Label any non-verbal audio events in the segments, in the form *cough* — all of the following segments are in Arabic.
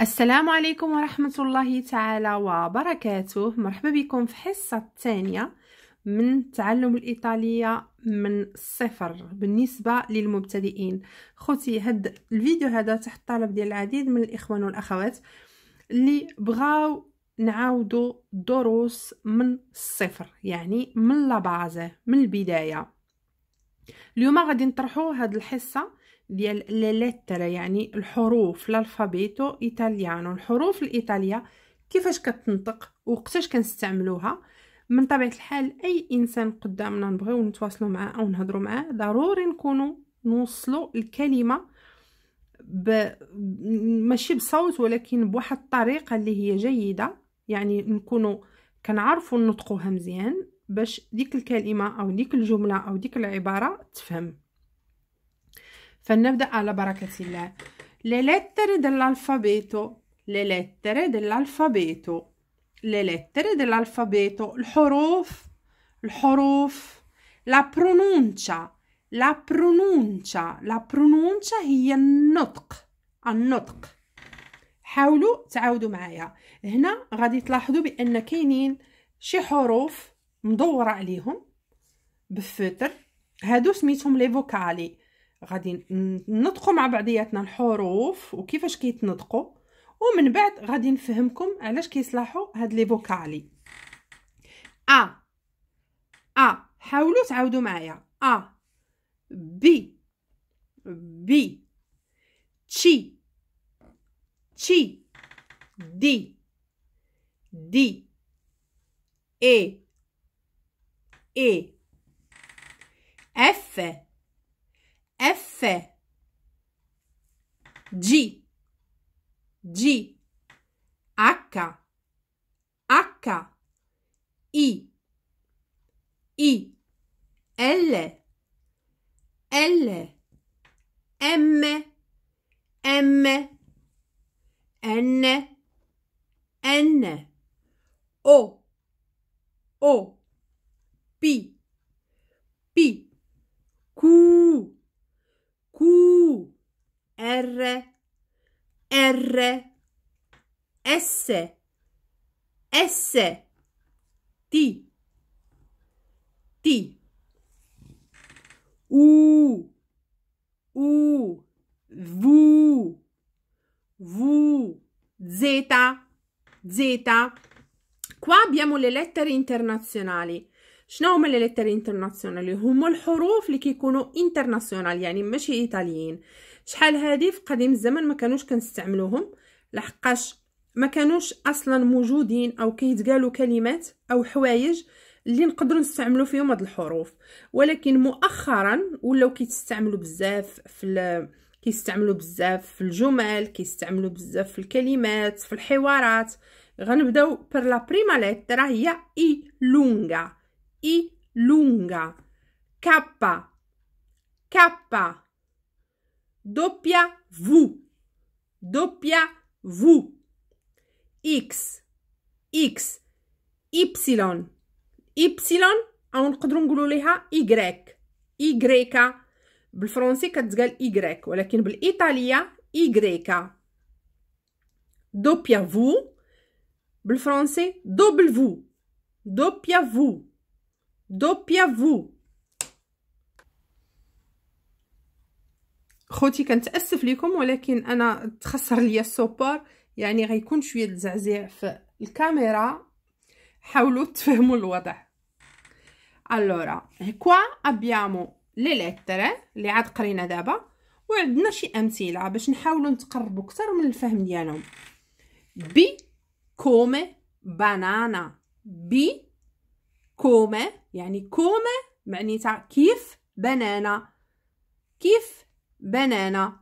السلام عليكم ورحمة الله تعالى وبركاته مرحبا بكم في الحصة الثانية من تعلم الإيطالية من الصفر بالنسبة للمبتدئين خوتي هاد الفيديو هذا تحت طلب ديال العديد من الإخوان والأخوات اللي بغاو نعاودو دروس من الصفر يعني من لابازه من البداية اليوم غادي نطرحوا هاد الحصة ديال لي ليتر يعني الحروف لالفابيتو ايطاليانو الحروف الايطاليه كيفاش كتنطق وقتاش كنستعملوها من طبيعه الحال اي انسان قدامنا نبغيو نتواصلوا معاه او نهضروا معاه ضروري نكونوا نوصلوا الكلمه ب... ماشي بصوت ولكن بواحد الطريقه اللي هي جيده يعني نكونوا كنعرفوا نطقوها مزيان باش ديك الكلمه او ديك الجمله او ديك العباره تفهم فلنبدأ على بركة الله le lettere dell'alfabeto le lettere dell'alfabeto le lettere dell'alfabeto الحروف الحروف la pronuncia la pronuncia la pronuncia هي النطق النطق حاولوا تعاودوا معايا هنا غادي تلاحظوا بان كاينين شي حروف مدوره عليهم بالفتر هادو سميتهم لي فوكالي غادي ننطقوا مع بعضياتنا الحروف وكيفاش كيتنطقوا ومن بعد غادي نفهمكم علاش كيصلاحوا هاد لي فوكالي ا ا حاولوا تعاودوا معايا ا بي بي تشي تشي دي دي اي اي اف F G G H H I I L L M M N N O O P P Q R, R, S, S, T, T, U, U, V, V, Z, Z. Qua abbiamo le lettere internazionali. شنو هما لي ليتر انترناسيونالي هما الحروف اللي كيكونوا انترناسيونال يعني ماشي ايطاليين شحال هادي في قديم الزمن ما كانوش كنستعملوهم لحقاش ما كانوش اصلا موجودين او كيتقالوا كلمات او حوايج اللي نقدروا نستعملوا فيهم هاد الحروف ولكن مؤخرا ولاو كيتستعملوا بزاف في كيستعملوا بزاف في الجمل كيستعملوا بزاف في الكلمات في الحوارات غنبداو بر لا بريما ليترا هي اي لونغا I lunga, K, K, doppia V, doppia V, X, X, Y, Y أو نقدروا نقولوا ليها Y, Y, بالفرنسي كتقال Y ولكن بالإيطالية Y, doppia V, بالفرنسي دوبل فو دوبيا فو دوبيا فو خوتي كنتاسف لكم ولكن انا تخسر ليا السوبر يعني غيكون شويه الزعزع في الكاميرا حاولوا تفهموا الوضع allora qua abbiamo le lettere اللي عاد قرينا دابا وعندنا شي امثله باش نحاولوا نتقربوا اكثر من الفهم ديالهم بي كومي بانانا بي كومة يعني كومة معناتها كيف بنانا كيف بنانا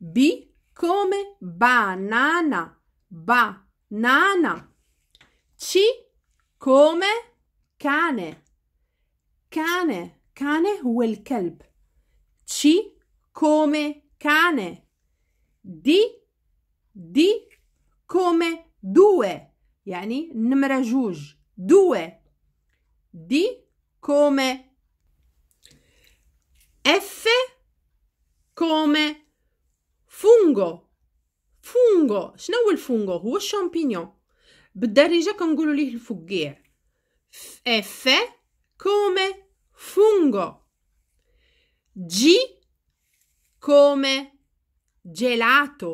بي كومة بانانا بانانا ci come cane cane cane هو الكلب ci come cane di di come due يعني نمرة جوج due D come F come فونغو فونغو شنو هو الفونغو هو الشامبينيون بالدارجه كنقولوا ليه الفقيع اف come fungo g come gelato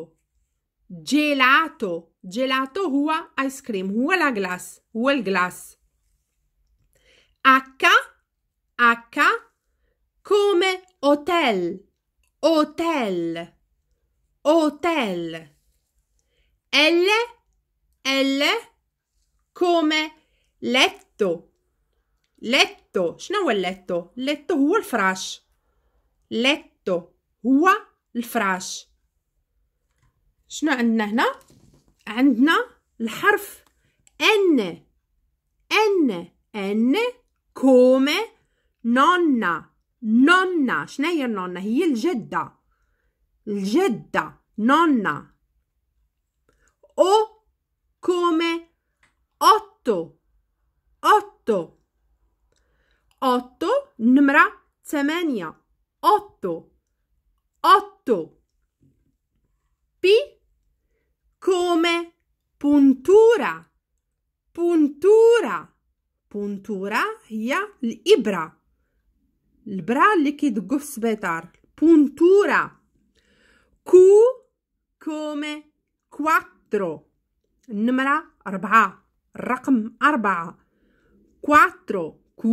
gelato gelato هو ايس كريم هو لا غلاس هو الغلاس H, H come hotel, hotel, hotel. L, L come letto, letto. شنو هو letto? Letto هو الفراش. Letto هو الفراش. شنو عندنا هنا؟ عندنا الحرف N. N. N come nonna nonna شناهي النonna هي الجدة الجدة nonna o come otto otto otto نمرة ثمانية otto otto p come puntura puntura puntura هي الإبرة البرة اللي كيدقوا في السبيطار puntura Q come quattro النمرة أربعة الرقم أربعة quattro Q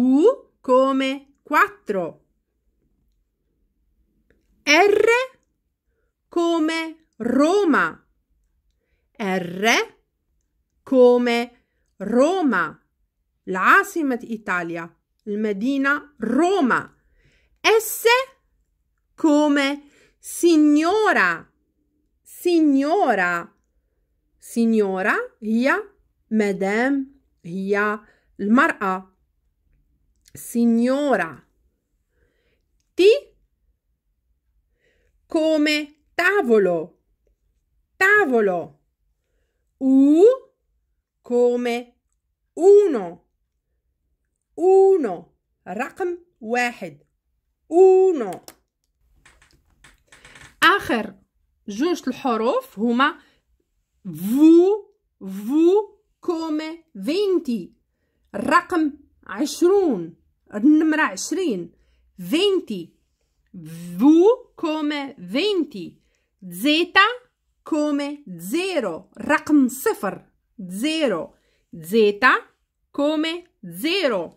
come quattro R come Roma R come Roma العاصمة إيطاليا المدينة روما S come signora signora signora هي مدام هي المرأة signora T come tavolo tavolo U come uno uno رقم واحد uno آخر جوج الحروف هما فو فو كومي فينتي الرقم عشرون النمرة عشرين فينتي فو كومي فينتي زيتا كومي زيرو رقم صفر زيرو زيتا كومي 0.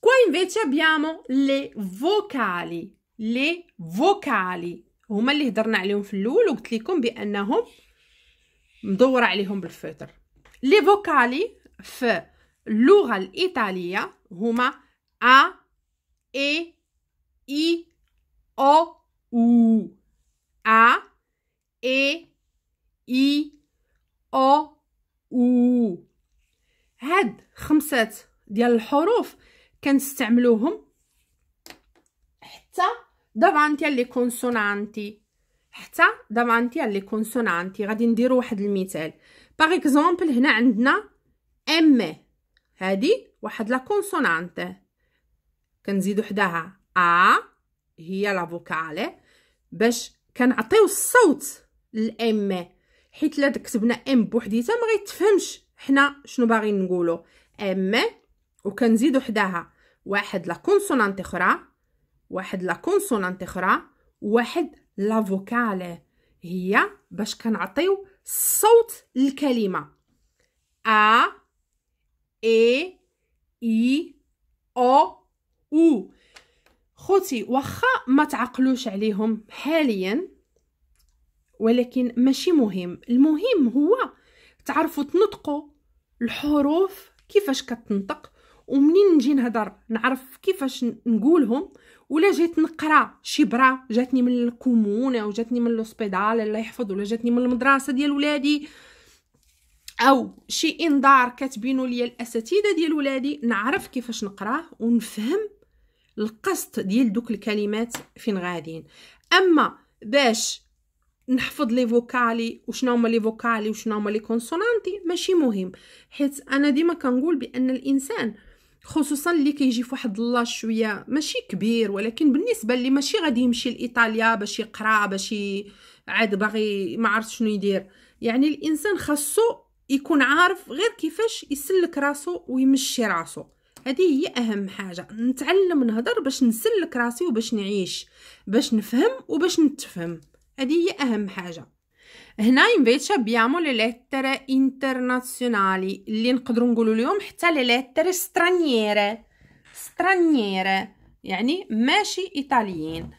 Qua invece abbiamo le vocali لي فوكالي هما اللي هضرنا عليهم في الاول وقلت لكم بانهم مدوره عليهم بالفوتر لي فوكالي في اللغه الايطاليه هما ا اي اي او او ا اي اي او او هاد خمسات ديال الحروف كنستعملوهم حتى دافانتي لي كونسونانتي حتى دافانتي لي كونسونانتي غادي نديرو واحد المثال باغ اكزومبل هنا عندنا ام هادي واحد لا كونسونانت كنزيدو حداها ا هي لا فوكالي باش كنعطيو الصوت لام حيت لا كتبنا ام بوحديتها ما غيتفهمش حنا شنو باغيين نقولو ام وكنزيدو حداها واحد لا كونسونانت اخرى واحد لا كونسونانت اخرى واحد لا فوكال هي باش كنعطيو الصوت للكلمه ا اي اي او او خوتي واخا ما تعقلوش عليهم حاليا ولكن ماشي مهم المهم هو تعرفوا تنطقوا الحروف كيفاش كتنطق ومنين نجي نهضر نعرف كيفاش نقولهم ولا جيت نقرا شي برا جاتني من الكومون او جاتني من لوسبيدال الله يحفظ ولا جاتني من المدرسه ديال ولادي او شي انذار كاتبينو ليا الاساتذه ديال ولادي نعرف كيفاش نقراه ونفهم القصد ديال دوك الكلمات فين غاديين اما باش نحفظ لي فوكالي وشنو هما لي فوكالي وشنو هما لي كونسونانتي ماشي مهم حيت انا ديما كنقول بان الانسان خصوصا اللي كيجي في واحد الله شويه ماشي كبير ولكن بالنسبه اللي ماشي غادي يمشي لايطاليا باش يقرا باش عاد باغي ما عرفت شنو يدير يعني الانسان خاصو يكون عارف غير كيفاش يسلك راسو ويمشي راسو هذه هي اهم حاجه نتعلم نهضر باش نسلك راسي وباش نعيش باش نفهم وباش نتفهم هذه هي اهم حاجه هنا ينفيتشا بيامو لي ليتر انترناسيونالي اللي نقدروا نقولوا لهم حتى لي ليتر سترانييره سترانييره يعني ماشي ايطاليين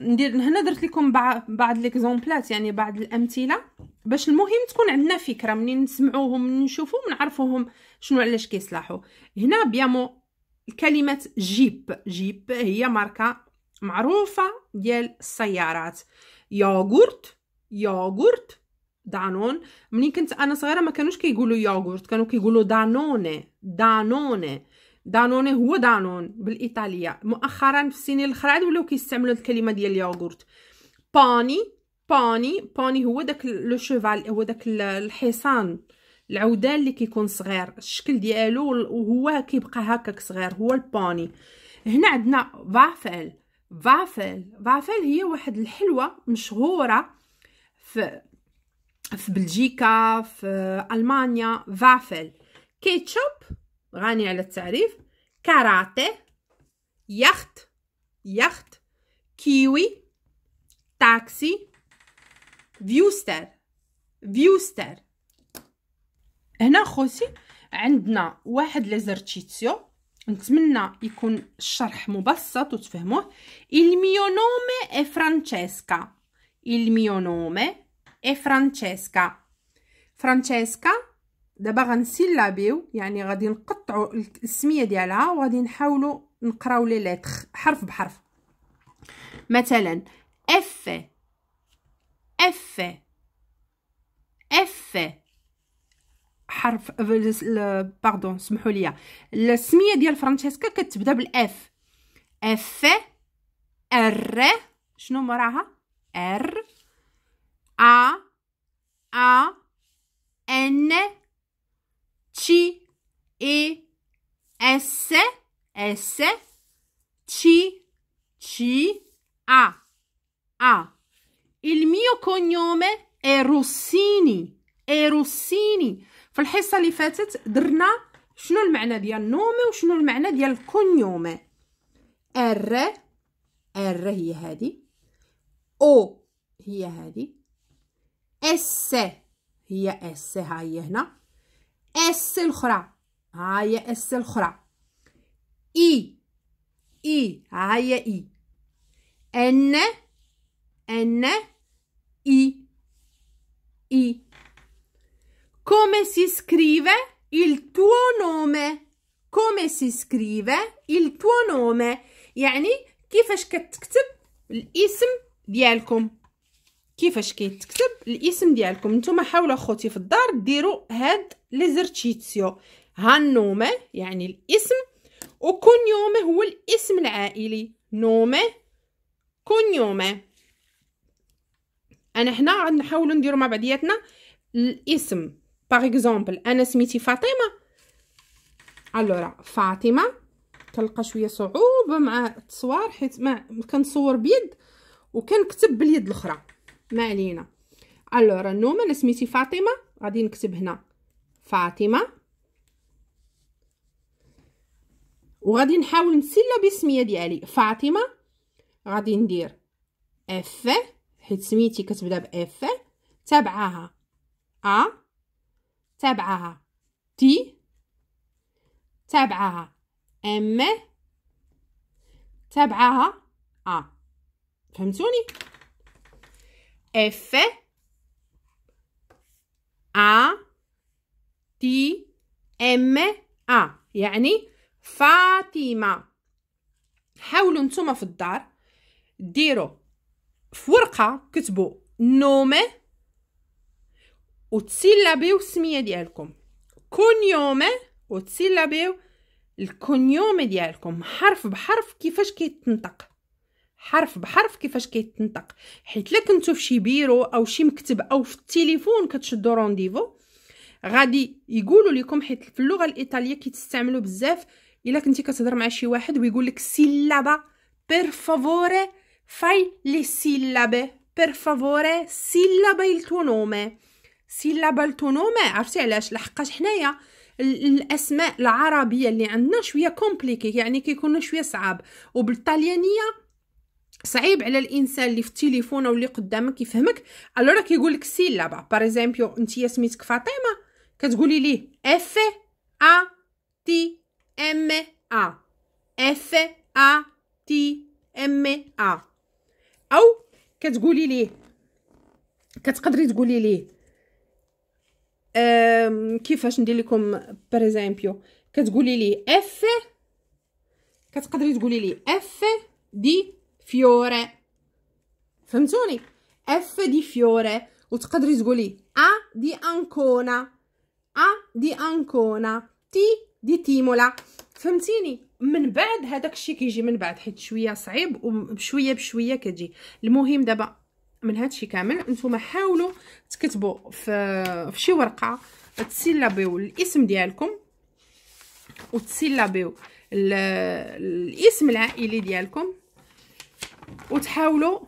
ندير هنا درت لكم بعض ليكزومبلات يعني بعض الامثله باش المهم تكون عندنا فكره منين نسمعوهم منين نشوفوهم نعرفوهم شنو علاش كيصلحوا هنا بيامو كلمه جيب جيب هي ماركه معروفه ديال السيارات ياغورت ياغورت دانون منين كنت انا صغيره ما كانوش كيقولوا ياغورت كانوا كيقولوا دانوني دانوني دانوني هو دانون بالايطاليه مؤخرا في السنين الاخرى عاد ولاو كيستعملوا الكلمه ديال الياغورت باني باني باني هو داك لو شوفال هو داك الحصان العودان اللي كيكون صغير الشكل ديالو وهو كيبقى هكاك صغير هو الباني هنا عندنا فافل فافل فافل هي واحد الحلوه مشهوره في في بلجيكا في المانيا فافل كيتشوب غني على التعريف كاراتي يخت يخت كيوي تاكسي فيوستر فيوستر هنا خوسي عندنا واحد ليزرتشيتسيو نتمنى يكون الشرح مبسط وتفهموه il mio nome è Francesca il mio nome è Francesca فرانشيسكا دابا غنسيلابيو يعني غادي نقطعوا السميه ديالها وغادي نحاولوا نقراو لي لتر حرف بحرف مثلا اف اف اف حرف باردون سمحوا لي السميه ديال فرانشيسكا كتبدا بالاف اف ار شنو مراها ار ا ا ان تشي اي اس اس تشي تشي ا ا il mio cognome è Rossini è Rossini في الحصه اللي فاتت درنا شنو المعنى ديال نومي وشنو المعنى ديال كونيوم ار ار هي هذه او هي هذه اس هي اس ها هي هنا اس الاخرى ها هي اس الاخرى اي اي ها هي اي ان ان اي اي Come si scrive il tuo nome? Come si scrive il tuo nome? يعني كيفاش كتكتب الاسم ديالكم كيفاش كيتكتب الاسم ديالكم نتوما حاولوا اخوتي في الدار ديروا هاد ليزرتيتسيو ها نومه يعني الاسم وكونيومه هو الاسم العائلي نومه كونيومه انا هنا غنحاولوا نديروا مع بعضياتنا الاسم باغ اكزومبل انا سميتي فاطمه الورا فاطمه كنلقى شويه صعوبه مع التصوير حيت ما كنصور بيد وكنكتب باليد الاخرى ما علينا الورا نوما انا سميتي فاطمه غادي نكتب هنا فاطمه وغادي نحاول نسلى بالسميه ديالي فاطمه غادي ندير اف حيت سميتي كتبدا باف تابعاها ا تابعها تي تابعها ام تابعها ا فهمتوني اف ا تي ام ا يعني فاطمه حاولوا نتوما في الدار ديروا في ورقه كتبوا نومه وتسيلابيو السميه ديالكم كونيومه وتسيلابيو الكونيوم ديالكم حرف بحرف كيفاش كيتنطق حرف بحرف كيفاش كيتنطق حيت لكنتو كنتو في شي بيرو او شي مكتب او في التليفون كتشدو رونديفو غادي يقولوا لكم حيت في اللغه الايطاليه كيتستعملوا بزاف الا كنتي كتهضر مع شي واحد ويقول لك سيلابا بير فافوري فاي لي سيلابي بير فافوري سيلابا il tuo سيلابا التونوما عرفتي علاش لحقاش حنايا الاسماء العربيه اللي عندنا شويه كومبليكي يعني كيكونوا شويه صعاب وبالطاليانيه صعيب على الانسان اللي في التليفون او اللي قدامك يفهمك الورا كيقول لك سيلابا باغ اكزومبل انت سميتك فاطمه كتقولي ليه اف ا تي ام ا اف ا تي ام ا او كتقولي ليه كتقدري تقولي ليه Ehm, كيفاش ندير لكم بريزامبيو كتقولي لي اف كتقدري تقولي لي اف دي فيوري فهمتوني اف دي فيوري وتقدري تقولي ا دي انكونا ا دي انكونا تي دي تيمولا فهمتيني من بعد هذاك الشيء كيجي من بعد حيت شويه صعيب وبشويه بشويه كتجي المهم دابا من هادشي كامل نتوما حاولوا تكتبوا في في شي ورقه تسيلابيو الاسم ديالكم وتسيلابيو الاسم العائلي ديالكم وتحاولوا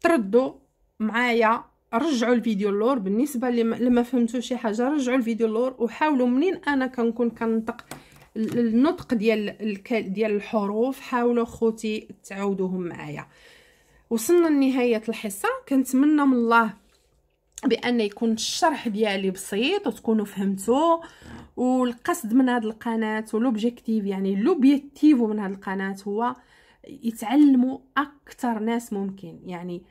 تردوا معايا رجعوا الفيديو اللور بالنسبه لما فهمتوا شي حاجه رجعوا الفيديو اللور وحاولوا منين انا كنكون كنطق النطق ديال ديال الحروف حاولوا خوتي تعاودوهم معايا وصلنا لنهايه الحصه كنتمنى من الله بان يكون الشرح ديالي بسيط وتكونوا فهمتوا والقصد من هذه القناه ولوبجيكتيف يعني لوبجيكتيف من هذه القناه هو يتعلموا اكثر ناس ممكن يعني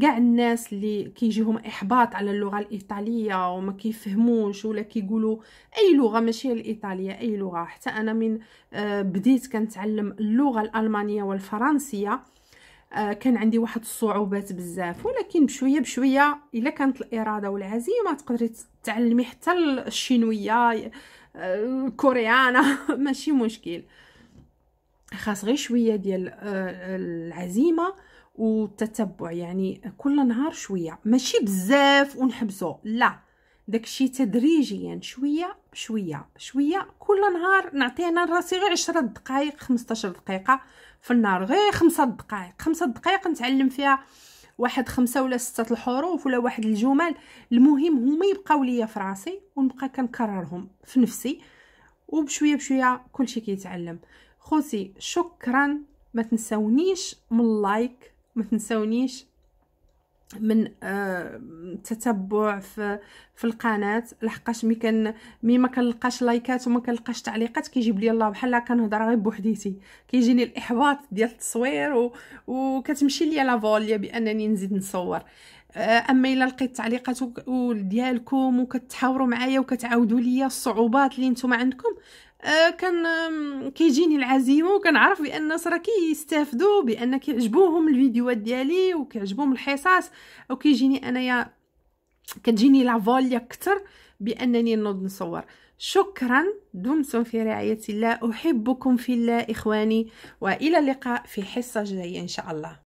كاع الناس اللي كيجيهم احباط على اللغه الايطاليه وما كيفهموش ولا كيقولوا اي لغه ماشي الايطاليه اي لغه حتى انا من آه، بديت كنتعلم اللغه الالمانيه والفرنسيه آه، كان عندي واحد الصعوبات بزاف ولكن بشويه بشويه الا كانت الاراده والعزيمه تقدري تعلمي حتى الشينويه الكوريانه آه، *laughs* ماشي مشكل خاص غير شويه ديال آه، العزيمه والتتبع يعني كل نهار شويه ماشي بزاف ونحبسو لا داكشي تدريجيا شويه شويه شويه كل نهار نعطينا راسي غير 10 دقائق 15 دقيقه في النهار غير 5 دقائق 5 دقائق نتعلم فيها واحد خمسة ولا ستة الحروف ولا واحد الجمل المهم هما يبقاو ليا في راسي ونبقى كنكررهم في نفسي وبشويه بشويه كلشي كيتعلم خوتي شكرا ما تنسونيش من لايك ما تنسونيش من التتبع آه، في في القناه لحقاش مي كان مي ما كنلقاش لايكات وما كنلقاش تعليقات كيجيب لي الله بحال كنهضر غير بوحديتي كيجيني الاحباط ديال التصوير و... وكتمشي ليا لا فوليا بانني نزيد نصور آه، اما الا لقيت تعليقات ديالكم وكتحاوروا معايا وكتعاودوا ليا الصعوبات اللي نتوما عندكم آه، كان كيجيني العزيمه وكنعرف بان الناس راه كيستافدوا بان كيعجبوهم الفيديوهات ديالي وكيعجبوهم الحصص وكيجيني انايا كتجيني لا فوليا اكثر بانني نوض نصور شكرا دمتم في رعايه الله احبكم في الله اخواني والى اللقاء في حصه جايه ان شاء الله